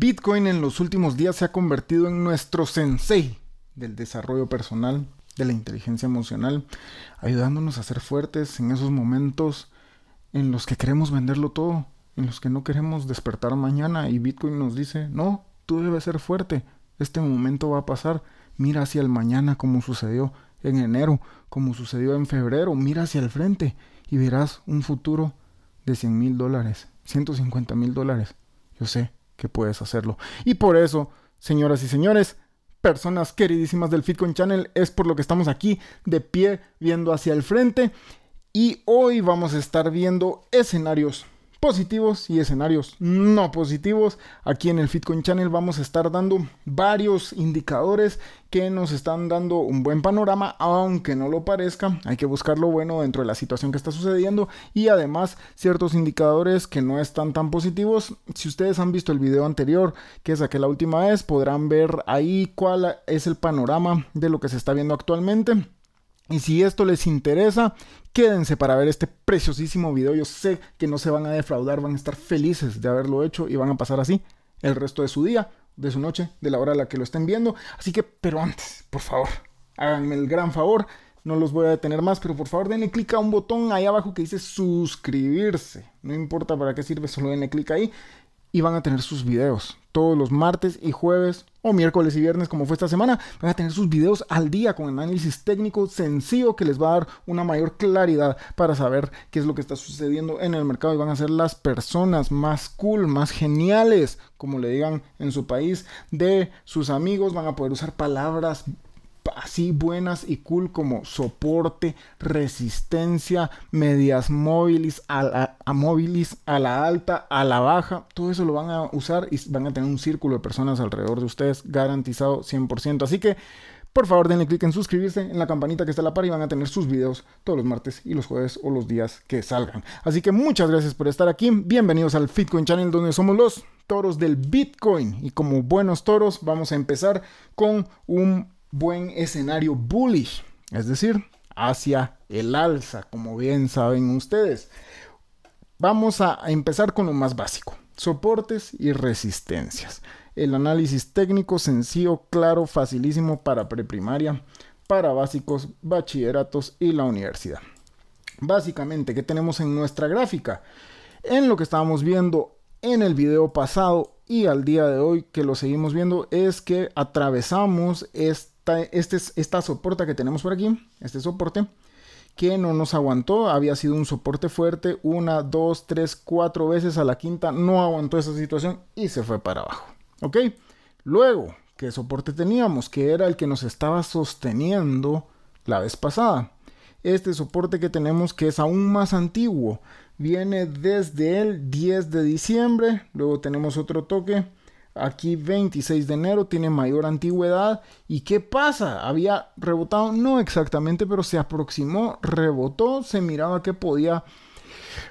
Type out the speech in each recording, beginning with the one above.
Bitcoin en los últimos días se ha convertido en nuestro sensei del desarrollo personal, de la inteligencia emocional, ayudándonos a ser fuertes en esos momentos en los que queremos venderlo todo, en los que no queremos despertar mañana y Bitcoin nos dice, no, tú debes ser fuerte, este momento va a pasar, mira hacia el mañana como sucedió en enero, como sucedió en febrero, mira hacia el frente y verás un futuro de 100 mil dólares, 150 mil dólares, yo sé, que puedes hacerlo. Y por eso, señoras y señores, personas queridísimas del Fitcoin Channel, es por lo que estamos aquí de pie viendo hacia el frente. Y hoy vamos a estar viendo escenarios positivos y escenarios no positivos. Aquí en el Fitcoin Channel vamos a estar dando varios indicadores que nos están dando un buen panorama, aunque no lo parezca. Hay que buscar lo bueno dentro de la situación que está sucediendo y además ciertos indicadores que no están tan positivos. Si ustedes han visto el video anterior que saqué la última vez, podrán ver ahí cuál es el panorama de lo que se está viendo actualmente. Y si esto les interesa, quédense para ver este preciosísimo video. Yo sé que no se van a defraudar, van a estar felices de haberlo hecho y van a pasar así el resto de su día, de su noche, de la hora a la que lo estén viendo. Así que, pero antes, por favor, háganme el gran favor. No los voy a detener más, pero por favor denle clic a un botón ahí abajo que dice suscribirse. No importa para qué sirve, solo denle clic ahí y van a tener sus videos todos los martes y jueves o miércoles y viernes como fue esta semana. Van a tener sus videos al día con análisis técnico sencillo que les va a dar una mayor claridad para saber qué es lo que está sucediendo en el mercado y van a ser las personas más cool, más geniales, como le digan en su país, de sus amigos. Van a poder usar palabras así buenas y cool como soporte, resistencia, medias móviles a la, móviles a la alta, a la baja, todo eso lo van a usar y van a tener un círculo de personas alrededor de ustedes garantizado 100%. Así que por favor denle clic en suscribirse en la campanita que está a la par y van a tener sus videos todos los martes y los jueves o los días que salgan. Así que muchas gracias por estar aquí. Bienvenidos al Bitcoin Channel donde somos los toros del Bitcoin. Y como buenos toros vamos a empezar con un buen escenario bullish, es decir, hacia el alza, como bien saben ustedes. Vamos a empezar con lo más básico, soportes y resistencias. El análisis técnico sencillo, claro, facilísimo para preprimaria, para básicos, bachilleratos y la universidad. Básicamente, ¿qué tenemos en nuestra gráfica? En lo que estábamos viendo en el video pasado y al día de hoy que lo seguimos viendo es que atravesamos este esta, este, esta soporta que tenemos por aquí, este soporte, que no nos aguantó, había sido un soporte fuerte, una, dos, tres, cuatro veces a la quinta, no aguantó esa situación y se fue para abajo. ¿Ok? Luego, ¿qué soporte teníamos? Que era el que nos estaba sosteniendo la vez pasada. Este soporte que tenemos que es aún más antiguo, viene desde el 10 de diciembre, luego tenemos otro toque Aquí 26 de enero tiene mayor antigüedad. ¿Y qué pasa? Había rebotado, no exactamente, pero se aproximó, rebotó, se miraba que podía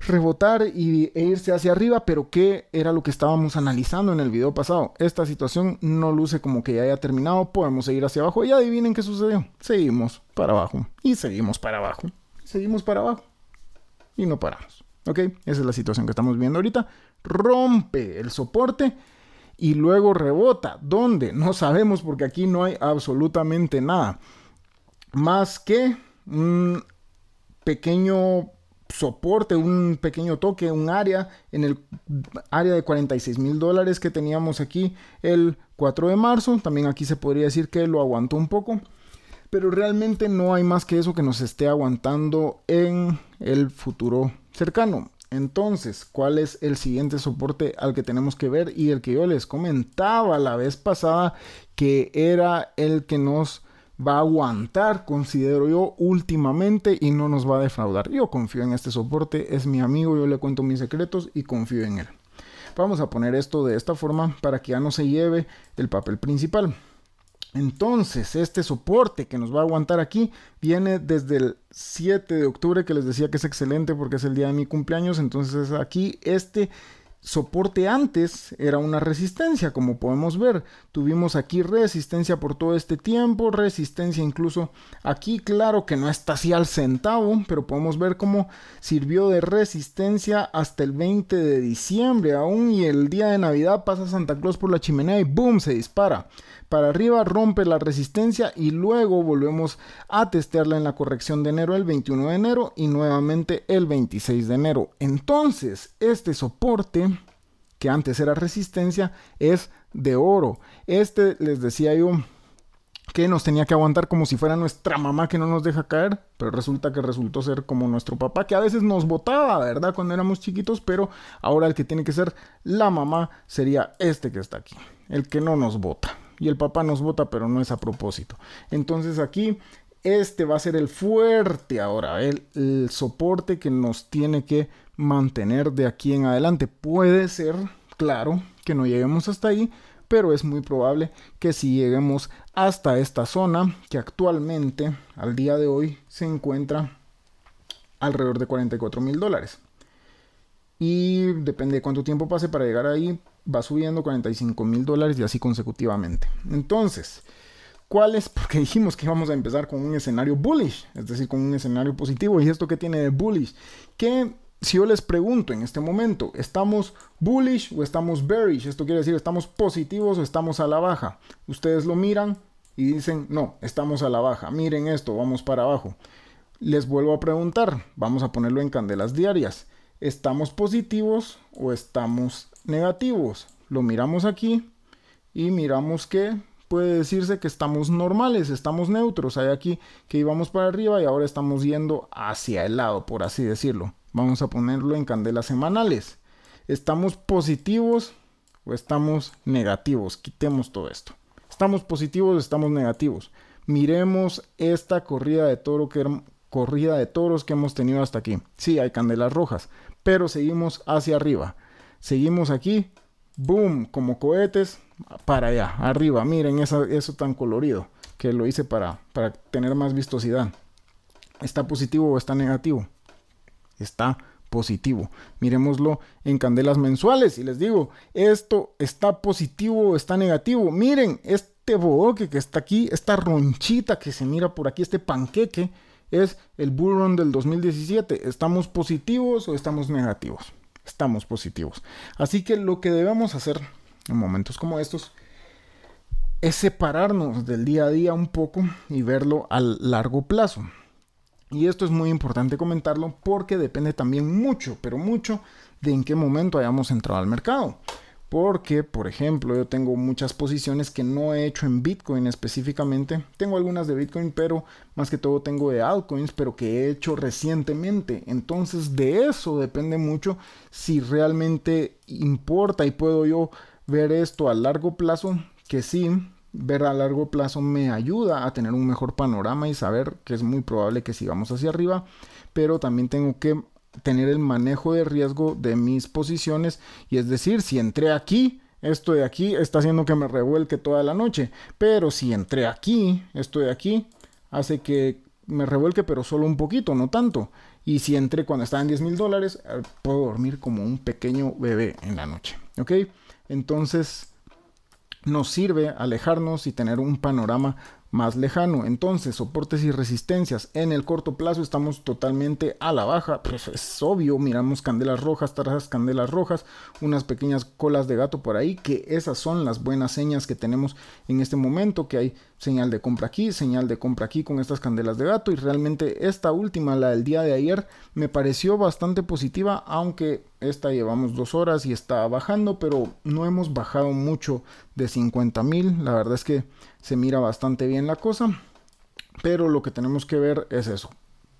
rebotar y, e irse hacia arriba, pero ¿qué era lo que estábamos analizando en el video pasado? Esta situación no luce como que ya haya terminado, podemos seguir hacia abajo y adivinen qué sucedió. Seguimos para abajo y seguimos para abajo, seguimos para abajo y no paramos. ¿Ok? Esa es la situación que estamos viendo ahorita. Rompe el soporte y luego rebota. ¿Dónde? No sabemos porque aquí no hay absolutamente nada. Más que un pequeño soporte, un pequeño toque, un área en el área de 46 mil dólares que teníamos aquí el 4 de marzo. También aquí se podría decir que lo aguantó un poco. Pero realmente no hay más que eso que nos esté aguantando en el futuro cercano. Entonces, ¿cuál es el siguiente soporte al que tenemos que ver? Y el que yo les comentaba la vez pasada que era el que nos va a aguantar, considero yo, últimamente y no nos va a defraudar. Yo confío en este soporte, es mi amigo, yo le cuento mis secretos y confío en él. Vamos a poner esto de esta forma para que ya no se lleve el papel principal. Entonces, este soporte que nos va a aguantar aquí viene desde el 7 de octubre, que les decía que es excelente porque es el día de mi cumpleaños. Entonces, aquí este soporte antes era una resistencia, como podemos ver. Tuvimos aquí resistencia por todo este tiempo, resistencia incluso aquí, claro que no está así al centavo, pero podemos ver cómo sirvió de resistencia hasta el 20 de diciembre aún y el día de Navidad pasa Santa Claus por la chimenea y boom, se dispara para arriba, rompe la resistencia y luego volvemos a testearla en la corrección de enero el 21 de enero y nuevamente el 26 de enero. Entonces, este soporte que antes era resistencia es de oro. Este les decía yo que nos tenía que aguantar como si fuera nuestra mamá que no nos deja caer, pero resulta que resultó ser como nuestro papá, que a veces nos botaba, ¿verdad? Cuando éramos chiquitos, pero ahora el que tiene que ser la mamá sería este que está aquí, el que no nos bota y el papá nos vota, pero no es a propósito. Entonces aquí este va a ser el fuerte ahora, el, soporte que nos tiene que mantener de aquí en adelante. Puede ser, claro, que no lleguemos hasta ahí, pero es muy probable que si lleguemos hasta esta zona, que actualmente, al día de hoy, se encuentra alrededor de 44 mil dólares. Y depende de cuánto tiempo pase para llegar ahí, va subiendo 45 mil dólares y así consecutivamente. Entonces, ¿cuál es? Porque dijimos que íbamos a empezar con un escenario bullish, es decir, con un escenario positivo. ¿Y esto qué tiene de bullish? Que si yo les pregunto en este momento, ¿estamos bullish o estamos bearish? Esto quiere decir, ¿estamos positivos o estamos a la baja? Ustedes lo miran y dicen, no, estamos a la baja. Miren esto, vamos para abajo. Les vuelvo a preguntar, vamos a ponerlo en candelas diarias estamos positivos o estamos negativos. Lo miramos aquí y miramos que puede decirse que estamos normales, estamos neutros. Hay aquí que íbamos para arriba y ahora estamos yendo hacia el lado, por así decirlo. Vamos a ponerlo en candelas semanales. Estamos positivos o estamos negativos. Quitemos todo esto. Estamos positivos o estamos negativos. Miremos esta corrida de toro que, corrida de toros que hemos tenido hasta aquí. Sí, hay candelas rojas, pero seguimos hacia arriba. Seguimos aquí, boom, como cohetes, para allá, arriba. Miren eso tan colorido, que lo hice para, para tener más vistosidad. ¿Está positivo o está negativo? Está positivo. Miremoslo en candelas mensuales y les digo, esto está positivo o está negativo. Miren, este boque que está aquí, esta ronchita que se mira por aquí, este panqueque, es el bull run del 2017. ¿Estamos positivos o estamos negativos? Estamos positivos. Así que lo que debemos hacer en momentos como estos es separarnos del día a día un poco y verlo a largo plazo. Y esto es muy importante comentarlo porque depende también mucho, pero mucho de en qué momento hayamos entrado al mercado. Porque, por ejemplo, yo tengo muchas posiciones que no he hecho en Bitcoin específicamente. Tengo algunas de Bitcoin, pero más que todo tengo de altcoins, pero que he hecho recientemente. Entonces de eso depende mucho si realmente importa y puedo yo ver esto a largo plazo, que sí, ver a largo plazo me ayuda a tener un mejor panorama y saber que es muy probable que sigamos hacia arriba, pero también tengo que tener el manejo de riesgo de mis posiciones y es decir, si entré aquí, esto de aquí está haciendo que me revuelque toda la noche, pero si entré aquí, esto de aquí hace que me revuelque pero solo un poquito, no tanto. Y si entré cuando estaba en 10 mil dólares, eh, puedo dormir como un pequeño bebé en la noche. ¿Ok? Entonces nos sirve alejarnos y tener un panorama más lejano. Entonces, soportes y resistencias en el corto plazo estamos totalmente a la baja. Pues es obvio, miramos candelas rojas, trazas candelas rojas, unas pequeñas colas de gato por ahí, que esas son las buenas señas que tenemos en este momento, que hay señal de compra aquí, señal de compra aquí con estas candelas de gato y realmente esta última, la del día de ayer, me pareció bastante positiva, aunque esta llevamos dos horas y está bajando, pero no hemos bajado mucho de 50 mil. La verdad es que se mira bastante bien la cosa. Pero lo que tenemos que ver es eso.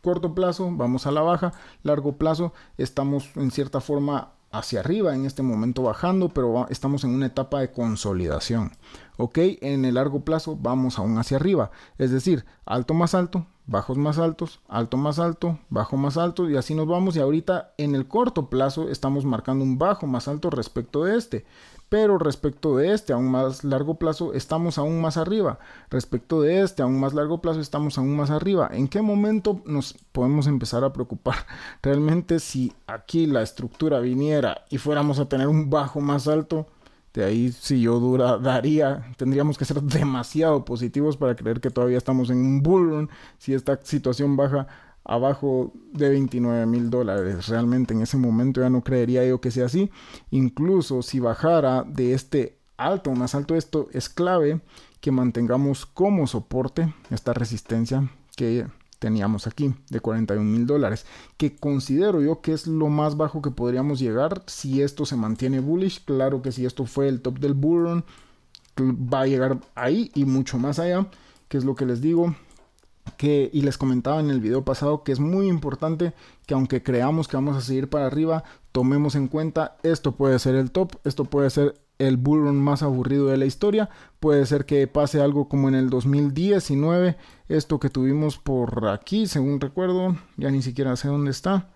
Corto plazo, vamos a la baja. Largo plazo, estamos en cierta forma hacia arriba, en este momento bajando, pero estamos en una etapa de consolidación. ¿Ok? En el largo plazo vamos aún hacia arriba, es decir, alto más alto, bajos más altos, alto más alto, bajo más alto y así nos vamos y ahorita en el corto plazo estamos marcando un bajo más alto respecto de este pero respecto de este aún más largo plazo estamos aún más arriba, respecto de este aún más largo plazo estamos aún más arriba. ¿En qué momento nos podemos empezar a preocupar? Realmente si aquí la estructura viniera y fuéramos a tener un bajo más alto, de ahí si yo dura, tendríamos que ser demasiado positivos para creer que todavía estamos en un bull run si esta situación baja abajo de 29 mil dólares. Realmente en ese momento ya no creería yo que sea así. Incluso si bajara de este alto, más alto esto, es clave que mantengamos como soporte esta resistencia que teníamos aquí de 41 mil dólares que considero yo que es lo más bajo que podríamos llegar si esto se mantiene bullish claro que si esto fue el top del run va a llegar ahí y mucho más allá que es lo que les digo y les comentaba en el video pasado que es muy importante que aunque creamos que vamos a seguir para arriba, tomemos en cuenta esto puede ser el top, esto puede ser el bull más aburrido de la historia, puede ser que pase algo como en el 2019, esto que tuvimos por aquí, según recuerdo, ya ni siquiera sé dónde está.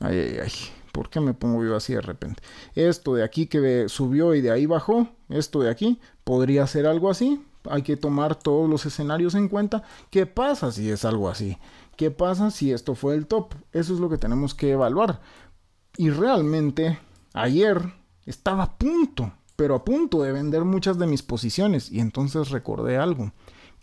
Ay, ay, ay. ¿Por qué me pongo yo así de repente? Esto de aquí que subió y de ahí bajó, esto de aquí, podría ser algo así, hay que tomar todos los escenarios en cuenta. ¿Qué pasa si es algo así? ¿Qué pasa si esto fue el top? Eso es lo que tenemos que evaluar. Y realmente, ayer estaba a punto, pero a punto de vender muchas de mis posiciones. Y entonces recordé algo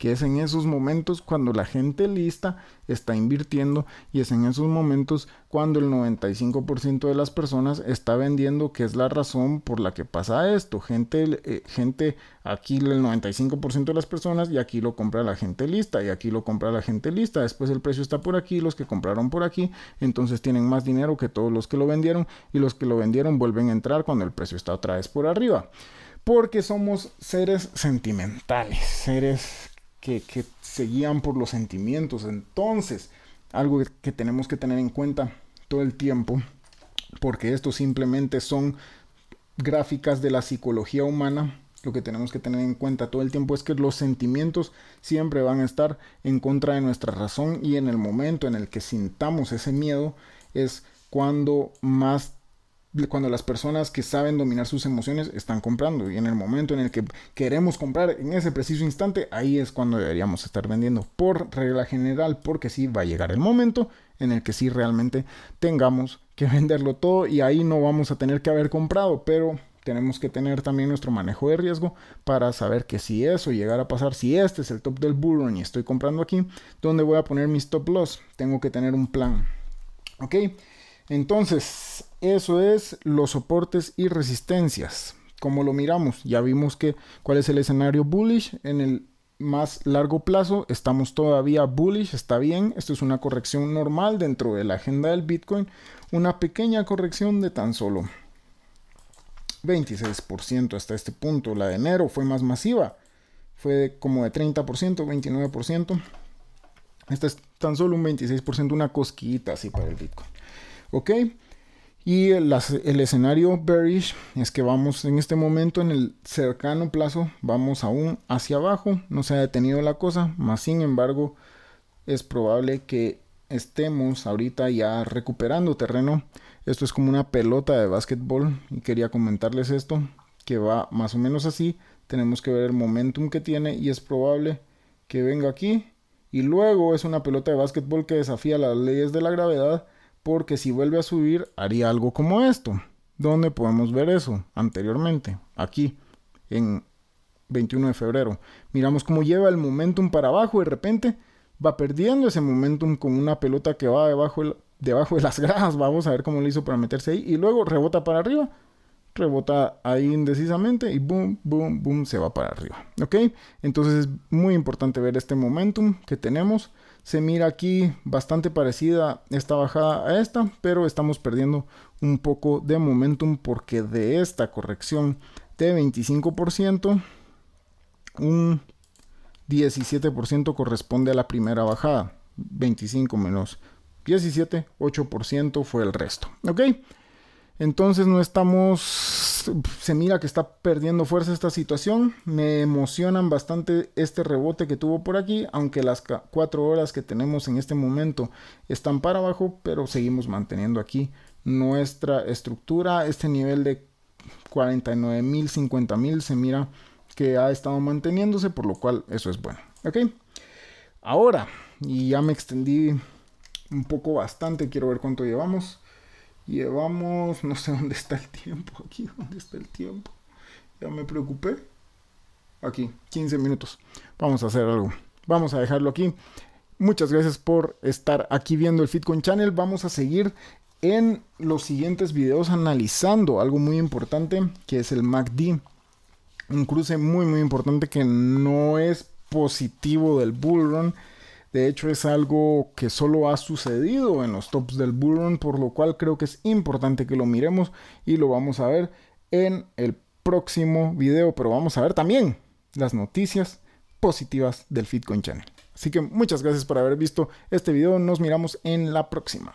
que es en esos momentos cuando la gente lista está invirtiendo y es en esos momentos cuando el 95% de las personas está vendiendo, que es la razón por la que pasa esto. Gente, eh, gente aquí el 95% de las personas y aquí lo compra la gente lista y aquí lo compra la gente lista. Después el precio está por aquí, los que compraron por aquí, entonces tienen más dinero que todos los que lo vendieron y los que lo vendieron vuelven a entrar cuando el precio está otra vez por arriba. Porque somos seres sentimentales, seres que, seguían por los sentimientos. Entonces, algo que tenemos que tener en cuenta todo el tiempo, porque esto simplemente son gráficas de la psicología humana, lo que tenemos que tener en cuenta todo el tiempo es que los sentimientos siempre van a estar en contra de nuestra razón y en el momento en el que sintamos ese miedo es cuando más cuando las personas que saben dominar sus emociones están comprando y en el momento en el que queremos comprar en ese preciso instante ahí es cuando deberíamos estar vendiendo por regla general porque sí va a llegar el momento en el que sí realmente tengamos que venderlo todo y ahí no vamos a tener que haber comprado pero tenemos que tener también nuestro manejo de riesgo para saber que si eso llegara a pasar, si este es el top del bullrun y estoy comprando aquí, ¿dónde voy a poner mis top loss? Tengo que tener un plan. ¿Ok? Entonces, eso es los soportes y resistencias. Como lo miramos, ya vimos que cuál es el escenario bullish en el más largo plazo. Estamos todavía bullish, está bien. Esto es una corrección normal dentro de la agenda del Bitcoin. Una pequeña corrección de tan solo 26% hasta este punto. La de enero fue más masiva. Fue como de 30%, 29%. Esta es tan solo un 26%, una cosquillita así para el Bitcoin. ¿Ok? Y el, escenario bearish es que vamos en este momento, en el cercano plazo, vamos aún hacia abajo, no se ha detenido la cosa, más sin embargo es probable que estemos ahorita ya recuperando terreno. Esto es como una pelota de básquetbol y quería comentarles esto, que va más o menos así, tenemos que ver el momentum que tiene y es probable que venga aquí y luego es una pelota de básquetbol que desafía las leyes de la gravedad porque si vuelve a subir haría algo como esto. ¿Dónde podemos ver eso? Anteriormente, aquí, en 21 de febrero. Miramos cómo lleva el momentum para abajo de repente va perdiendo ese momentum con una pelota que va debajo, debajo de las gradas. Vamos a ver cómo lo hizo para meterse ahí. Y luego rebota para arriba. Rebota ahí indecisamente y boom, boom, boom, se va para arriba. ¿Ok? Entonces es muy importante ver este momentum que tenemos se mira aquí bastante parecida esta bajada a esta, pero estamos perdiendo un poco de momentum porque de esta corrección de 25%, un 17% corresponde a la primera bajada, 25 menos 17, 8% fue el resto. ¿Ok? Entonces no estamos, se mira que está perdiendo fuerza esta situación. Me emocionan bastante este rebote que tuvo por aquí, aunque las cuatro horas que tenemos en este momento están para abajo, pero seguimos manteniendo aquí nuestra estructura. Este nivel de 49.000-50.000 se mira que ha estado manteniéndose, por lo cual eso es bueno. ¿Ok? Ahora, y ya me extendí un poco bastante, quiero ver cuánto llevamos. Llevamos, no sé dónde está el tiempo, aquí, ¿dónde está el tiempo? Ya me preocupé. Aquí, 15 minutos. Vamos a hacer algo. Vamos a dejarlo aquí. Muchas gracias por estar aquí viendo el Fitcoin Channel. Vamos a seguir en los siguientes videos analizando algo muy importante que es el MACD. Un cruce muy muy importante que no es positivo del run. De hecho, es algo que solo ha sucedido en los tops del Bullrun, por lo cual creo que es importante que lo miremos y lo vamos a ver en el próximo video. Pero vamos a ver también las noticias positivas del Fitcoin Channel. Así que muchas gracias por haber visto este video. Nos miramos en la próxima.